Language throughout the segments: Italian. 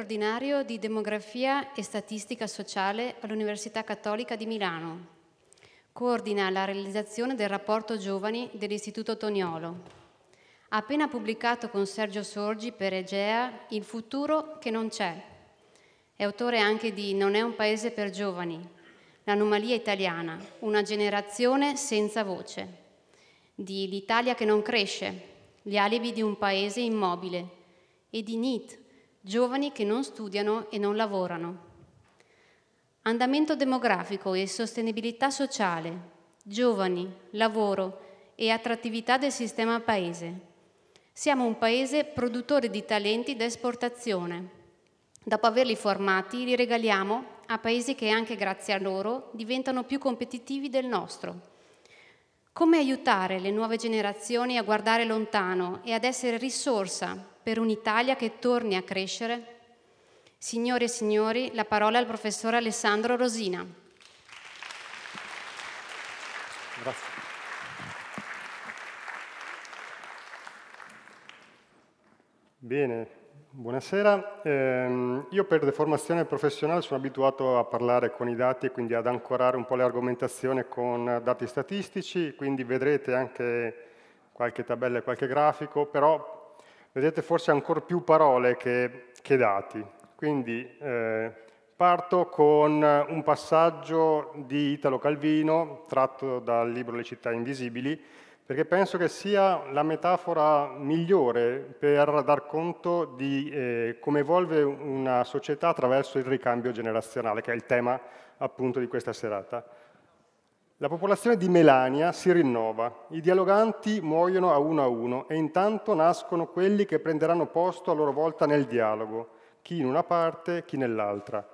straordinario di demografia e statistica sociale all'Università Cattolica di Milano. Coordina la realizzazione del rapporto giovani dell'Istituto Toniolo. Ha appena pubblicato con Sergio Sorgi per Egea Il futuro che non c'è. È autore anche di Non è un paese per giovani, L'anomalia italiana, una generazione senza voce, di L'Italia che non cresce, gli alibi di un paese immobile e di NIT, giovani che non studiano e non lavorano. Andamento demografico e sostenibilità sociale, giovani, lavoro e attrattività del sistema paese. Siamo un paese produttore di talenti da esportazione. Dopo averli formati, li regaliamo a paesi che anche grazie a loro diventano più competitivi del nostro. Come aiutare le nuove generazioni a guardare lontano e ad essere risorsa per un'Italia che torni a crescere? Signore e signori, la parola al professor Alessandro Rosina. Grazie. Bene, buonasera. Eh, io per deformazione professionale sono abituato a parlare con i dati e quindi ad ancorare un po' le argomentazioni con dati statistici, quindi vedrete anche qualche tabella e qualche grafico, però vedete forse ancora più parole che, che dati. Quindi eh, parto con un passaggio di Italo Calvino, tratto dal libro Le città invisibili, perché penso che sia la metafora migliore per dar conto di eh, come evolve una società attraverso il ricambio generazionale, che è il tema appunto di questa serata. La popolazione di Melania si rinnova, i dialoganti muoiono a uno a uno e intanto nascono quelli che prenderanno posto a loro volta nel dialogo, chi in una parte, chi nell'altra.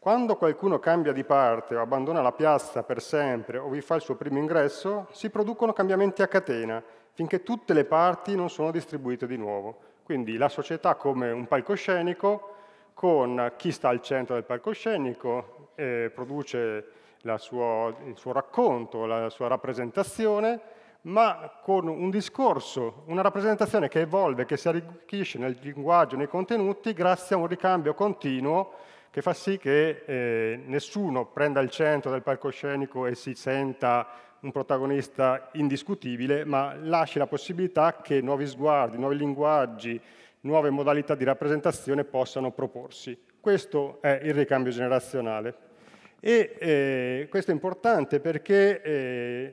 Quando qualcuno cambia di parte o abbandona la piazza per sempre o vi fa il suo primo ingresso, si producono cambiamenti a catena finché tutte le parti non sono distribuite di nuovo. Quindi la società come un palcoscenico con chi sta al centro del palcoscenico, eh, produce suo, il suo racconto, la sua rappresentazione, ma con un discorso, una rappresentazione che evolve, che si arricchisce nel linguaggio, nei contenuti, grazie a un ricambio continuo che fa sì che eh, nessuno prenda il centro del palcoscenico e si senta un protagonista indiscutibile, ma lasci la possibilità che nuovi sguardi, nuovi linguaggi, nuove modalità di rappresentazione possano proporsi. Questo è il ricambio generazionale. E eh, questo è importante perché eh,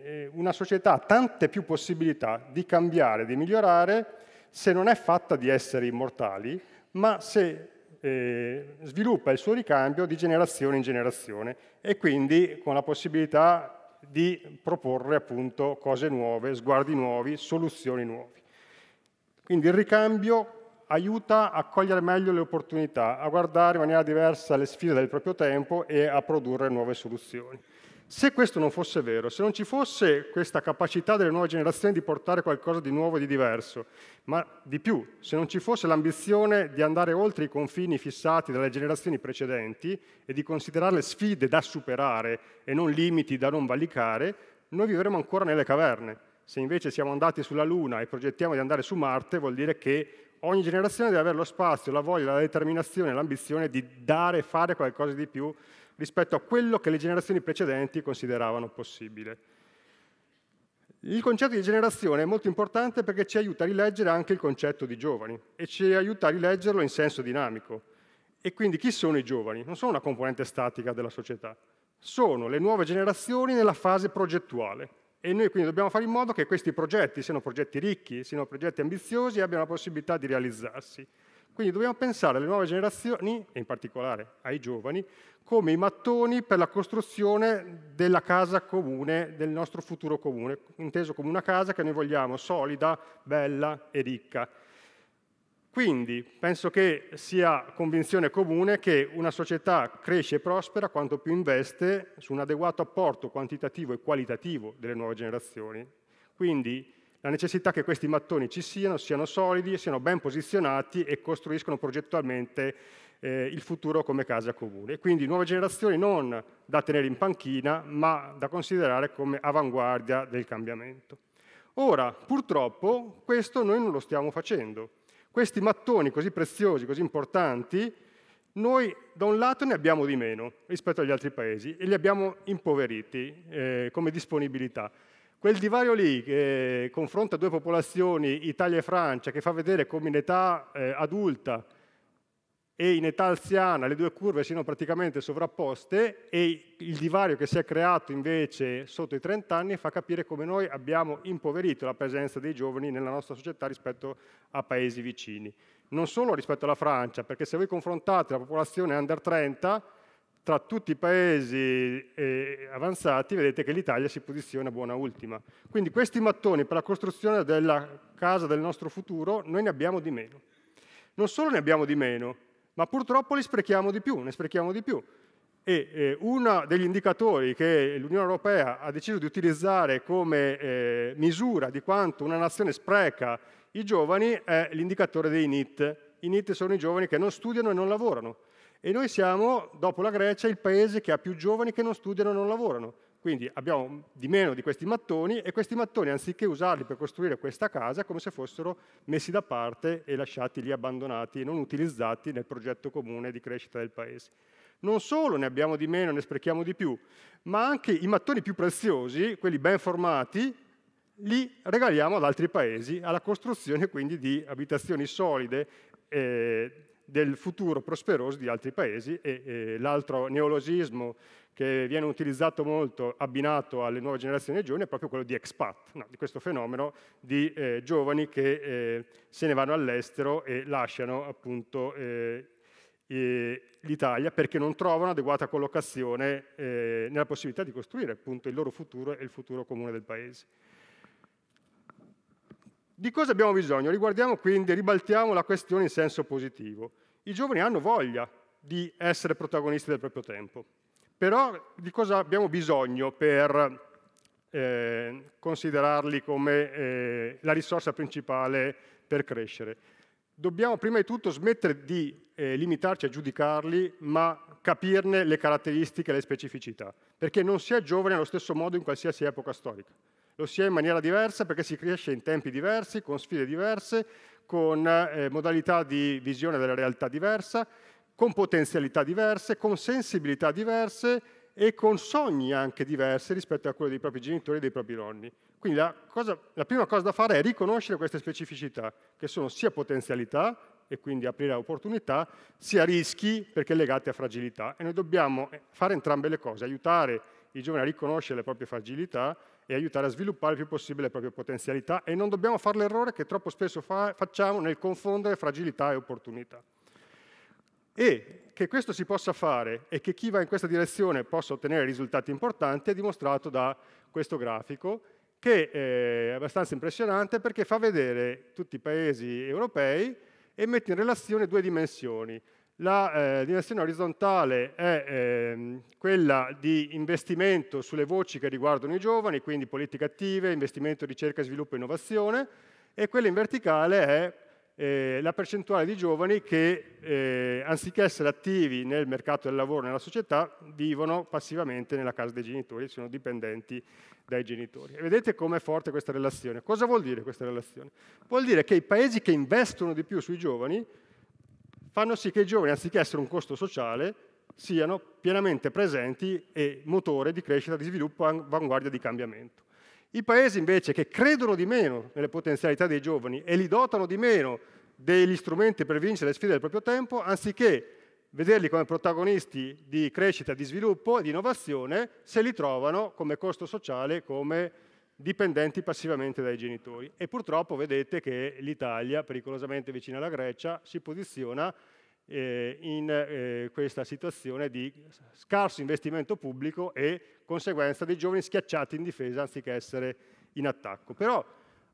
eh, una società ha tante più possibilità di cambiare, di migliorare, se non è fatta di esseri immortali, ma se eh, sviluppa il suo ricambio di generazione in generazione e quindi con la possibilità di proporre appunto cose nuove, sguardi nuovi, soluzioni nuove. Quindi il ricambio aiuta a cogliere meglio le opportunità, a guardare in maniera diversa le sfide del proprio tempo e a produrre nuove soluzioni. Se questo non fosse vero, se non ci fosse questa capacità delle nuove generazioni di portare qualcosa di nuovo e di diverso, ma di più, se non ci fosse l'ambizione di andare oltre i confini fissati dalle generazioni precedenti e di considerare le sfide da superare e non limiti da non valicare, noi vivremo ancora nelle caverne. Se invece siamo andati sulla Luna e progettiamo di andare su Marte, vuol dire che ogni generazione deve avere lo spazio, la voglia, la determinazione, l'ambizione di dare e fare qualcosa di più rispetto a quello che le generazioni precedenti consideravano possibile. Il concetto di generazione è molto importante perché ci aiuta a rileggere anche il concetto di giovani e ci aiuta a rileggerlo in senso dinamico. E quindi chi sono i giovani? Non sono una componente statica della società, sono le nuove generazioni nella fase progettuale. E noi quindi dobbiamo fare in modo che questi progetti siano progetti ricchi, siano progetti ambiziosi e abbiano la possibilità di realizzarsi. Quindi dobbiamo pensare alle nuove generazioni, e in particolare ai giovani, come i mattoni per la costruzione della casa comune, del nostro futuro comune, inteso come una casa che noi vogliamo solida, bella e ricca. Quindi penso che sia convinzione comune che una società cresce e prospera quanto più investe su un adeguato apporto quantitativo e qualitativo delle nuove generazioni. Quindi la necessità che questi mattoni ci siano, siano solidi, siano ben posizionati e costruiscono progettualmente eh, il futuro come casa comune. Quindi nuove generazioni non da tenere in panchina, ma da considerare come avanguardia del cambiamento. Ora, purtroppo, questo noi non lo stiamo facendo. Questi mattoni così preziosi, così importanti, noi da un lato ne abbiamo di meno rispetto agli altri paesi e li abbiamo impoveriti eh, come disponibilità. Quel divario lì che confronta due popolazioni, Italia e Francia, che fa vedere come in età eh, adulta e in età anziana le due curve siano praticamente sovrapposte e il divario che si è creato invece sotto i 30 anni fa capire come noi abbiamo impoverito la presenza dei giovani nella nostra società rispetto a paesi vicini. Non solo rispetto alla Francia, perché se voi confrontate la popolazione under 30 tra tutti i paesi eh, avanzati vedete che l'Italia si posiziona buona ultima. Quindi questi mattoni per la costruzione della casa del nostro futuro noi ne abbiamo di meno. Non solo ne abbiamo di meno, ma purtroppo li sprechiamo di più, ne sprechiamo di più. E eh, uno degli indicatori che l'Unione Europea ha deciso di utilizzare come eh, misura di quanto una nazione spreca i giovani è l'indicatore dei NIT. I NIT sono i giovani che non studiano e non lavorano. E noi siamo, dopo la Grecia, il paese che ha più giovani che non studiano e non lavorano. Quindi abbiamo di meno di questi mattoni e questi mattoni, anziché usarli per costruire questa casa, è come se fossero messi da parte e lasciati lì abbandonati e non utilizzati nel progetto comune di crescita del paese. Non solo ne abbiamo di meno, e ne sprechiamo di più, ma anche i mattoni più preziosi, quelli ben formati, li regaliamo ad altri paesi alla costruzione quindi di abitazioni solide eh, del futuro prosperoso di altri paesi e, e l'altro neologismo che viene utilizzato molto abbinato alle nuove generazioni di giovani è proprio quello di expat, no, di questo fenomeno di eh, giovani che eh, se ne vanno all'estero e lasciano appunto eh, l'Italia perché non trovano adeguata collocazione eh, nella possibilità di costruire appunto il loro futuro e il futuro comune del paese. Di cosa abbiamo bisogno? Riguardiamo quindi, ribaltiamo la questione in senso positivo. I giovani hanno voglia di essere protagonisti del proprio tempo, però di cosa abbiamo bisogno per eh, considerarli come eh, la risorsa principale per crescere? Dobbiamo prima di tutto smettere di eh, limitarci a giudicarli, ma capirne le caratteristiche e le specificità, perché non si è giovani allo stesso modo in qualsiasi epoca storica. Lo si è in maniera diversa perché si cresce in tempi diversi, con sfide diverse, con eh, modalità di visione della realtà diversa, con potenzialità diverse, con sensibilità diverse e con sogni anche diversi rispetto a quelli dei propri genitori e dei propri nonni. Quindi la, cosa, la prima cosa da fare è riconoscere queste specificità, che sono sia potenzialità, e quindi aprire opportunità, sia rischi perché legati a fragilità. E noi dobbiamo eh, fare entrambe le cose, aiutare i giovani a riconoscere le proprie fragilità e aiutare a sviluppare il più possibile le proprie potenzialità e non dobbiamo fare l'errore che troppo spesso fa, facciamo nel confondere fragilità e opportunità. E che questo si possa fare e che chi va in questa direzione possa ottenere risultati importanti è dimostrato da questo grafico che eh, è abbastanza impressionante perché fa vedere tutti i paesi europei e mette in relazione due dimensioni. La eh, dimensione orizzontale è eh, quella di investimento sulle voci che riguardano i giovani, quindi politiche attive, investimento in ricerca, sviluppo e innovazione, e quella in verticale è eh, la percentuale di giovani che, eh, anziché essere attivi nel mercato del lavoro, nella società, vivono passivamente nella casa dei genitori, sono dipendenti dai genitori. E vedete com'è forte questa relazione. Cosa vuol dire questa relazione? Vuol dire che i paesi che investono di più sui giovani fanno sì che i giovani, anziché essere un costo sociale, siano pienamente presenti e motore di crescita, di sviluppo, avanguardia di cambiamento. I paesi invece che credono di meno nelle potenzialità dei giovani e li dotano di meno degli strumenti per vincere le sfide del proprio tempo, anziché vederli come protagonisti di crescita, di sviluppo, e di innovazione, se li trovano come costo sociale, come dipendenti passivamente dai genitori. E purtroppo vedete che l'Italia, pericolosamente vicina alla Grecia, si posiziona eh, in eh, questa situazione di scarso investimento pubblico e conseguenza dei giovani schiacciati in difesa anziché essere in attacco. Però,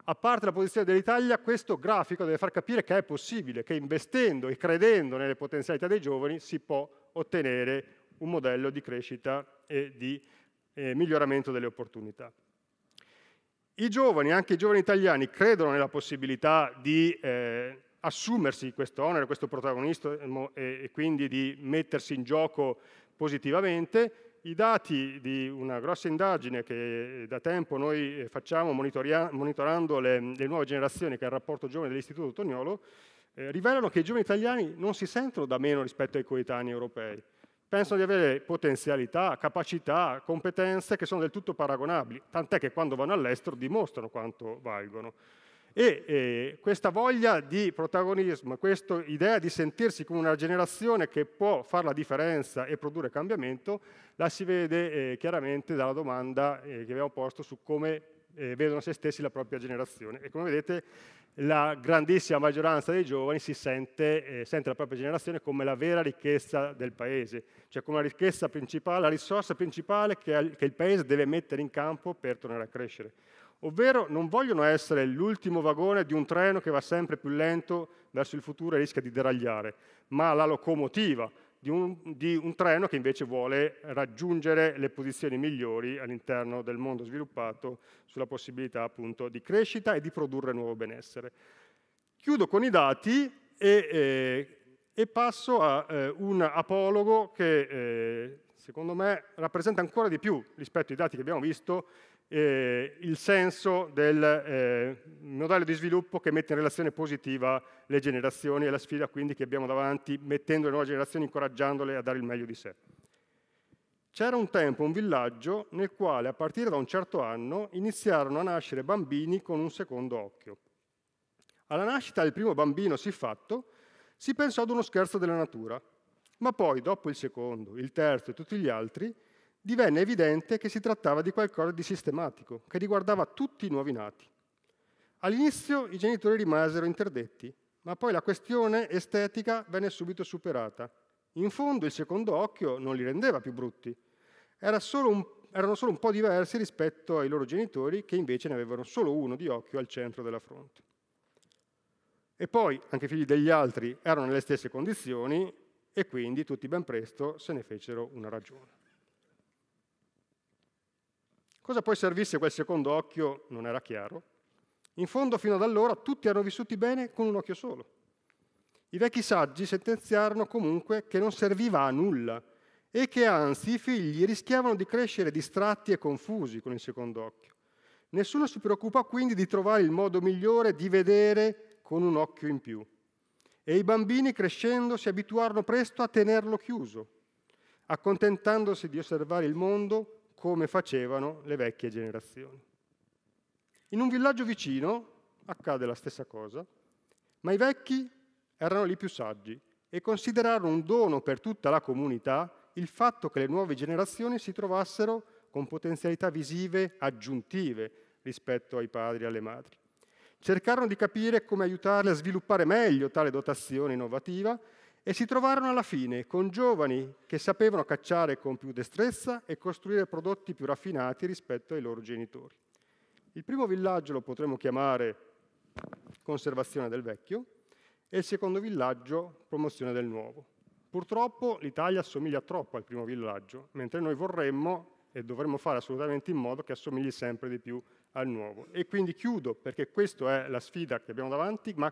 a parte la posizione dell'Italia, questo grafico deve far capire che è possibile, che investendo e credendo nelle potenzialità dei giovani si può ottenere un modello di crescita e di eh, miglioramento delle opportunità i giovani, anche i giovani italiani, credono nella possibilità di eh, assumersi questo onere, questo protagonismo e, e quindi di mettersi in gioco positivamente, i dati di una grossa indagine che da tempo noi facciamo monitorando le, le nuove generazioni, che è il rapporto giovane dell'Istituto Tognolo, eh, rivelano che i giovani italiani non si sentono da meno rispetto ai coetanei europei pensano di avere potenzialità, capacità, competenze che sono del tutto paragonabili, tant'è che quando vanno all'estero dimostrano quanto valgono. E eh, questa voglia di protagonismo, questa idea di sentirsi come una generazione che può fare la differenza e produrre cambiamento, la si vede eh, chiaramente dalla domanda eh, che abbiamo posto su come eh, vedono se stessi la propria generazione. E come vedete la grandissima maggioranza dei giovani si sente, eh, sente la propria generazione come la vera ricchezza del paese, cioè come la ricchezza principale, la risorsa principale che, che il paese deve mettere in campo per tornare a crescere. Ovvero non vogliono essere l'ultimo vagone di un treno che va sempre più lento verso il futuro e rischia di deragliare, ma la locomotiva, di un, di un treno che invece vuole raggiungere le posizioni migliori all'interno del mondo sviluppato sulla possibilità appunto di crescita e di produrre nuovo benessere. Chiudo con i dati e, eh, e passo a eh, un apologo che eh, secondo me rappresenta ancora di più rispetto ai dati che abbiamo visto eh, il senso del eh, modello di sviluppo che mette in relazione positiva le generazioni e la sfida quindi che abbiamo davanti, mettendo le nuove generazioni, incoraggiandole a dare il meglio di sé. C'era un tempo un villaggio nel quale a partire da un certo anno iniziarono a nascere bambini con un secondo occhio. Alla nascita del primo bambino siffatto si pensò ad uno scherzo della natura, ma poi dopo il secondo, il terzo e tutti gli altri divenne evidente che si trattava di qualcosa di sistematico, che riguardava tutti i nuovi nati. All'inizio i genitori rimasero interdetti, ma poi la questione estetica venne subito superata. In fondo il secondo occhio non li rendeva più brutti, Era solo un, erano solo un po' diversi rispetto ai loro genitori che invece ne avevano solo uno di occhio al centro della fronte. E poi anche i figli degli altri erano nelle stesse condizioni e quindi tutti ben presto se ne fecero una ragione. Cosa poi servisse quel secondo occhio non era chiaro. In fondo, fino ad allora, tutti erano vissuti bene con un occhio solo. I vecchi saggi sentenziarono comunque che non serviva a nulla e che anzi i figli rischiavano di crescere distratti e confusi con il secondo occhio. Nessuno si preoccupò quindi di trovare il modo migliore di vedere con un occhio in più. E i bambini crescendo si abituarono presto a tenerlo chiuso, accontentandosi di osservare il mondo come facevano le vecchie generazioni. In un villaggio vicino accade la stessa cosa, ma i vecchi erano lì più saggi e considerarono un dono per tutta la comunità il fatto che le nuove generazioni si trovassero con potenzialità visive aggiuntive rispetto ai padri e alle madri. Cercarono di capire come aiutarle a sviluppare meglio tale dotazione innovativa e si trovarono alla fine con giovani che sapevano cacciare con più destrezza e costruire prodotti più raffinati rispetto ai loro genitori. Il primo villaggio lo potremmo chiamare conservazione del vecchio e il secondo villaggio promozione del nuovo. Purtroppo l'Italia assomiglia troppo al primo villaggio, mentre noi vorremmo e dovremmo fare assolutamente in modo che assomigli sempre di più al nuovo. E quindi chiudo, perché questa è la sfida che abbiamo davanti, ma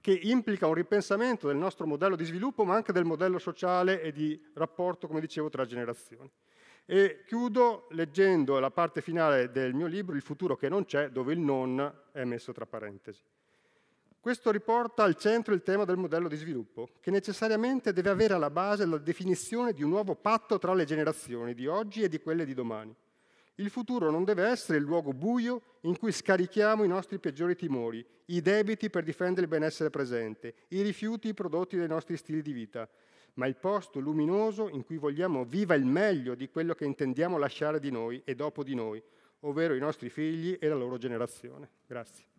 che implica un ripensamento del nostro modello di sviluppo, ma anche del modello sociale e di rapporto, come dicevo, tra generazioni. E chiudo leggendo la parte finale del mio libro, Il futuro che non c'è, dove il non è messo tra parentesi. Questo riporta al centro il tema del modello di sviluppo, che necessariamente deve avere alla base la definizione di un nuovo patto tra le generazioni di oggi e di quelle di domani il futuro non deve essere il luogo buio in cui scarichiamo i nostri peggiori timori, i debiti per difendere il benessere presente, i rifiuti prodotti dai nostri stili di vita, ma il posto luminoso in cui vogliamo viva il meglio di quello che intendiamo lasciare di noi e dopo di noi, ovvero i nostri figli e la loro generazione. Grazie.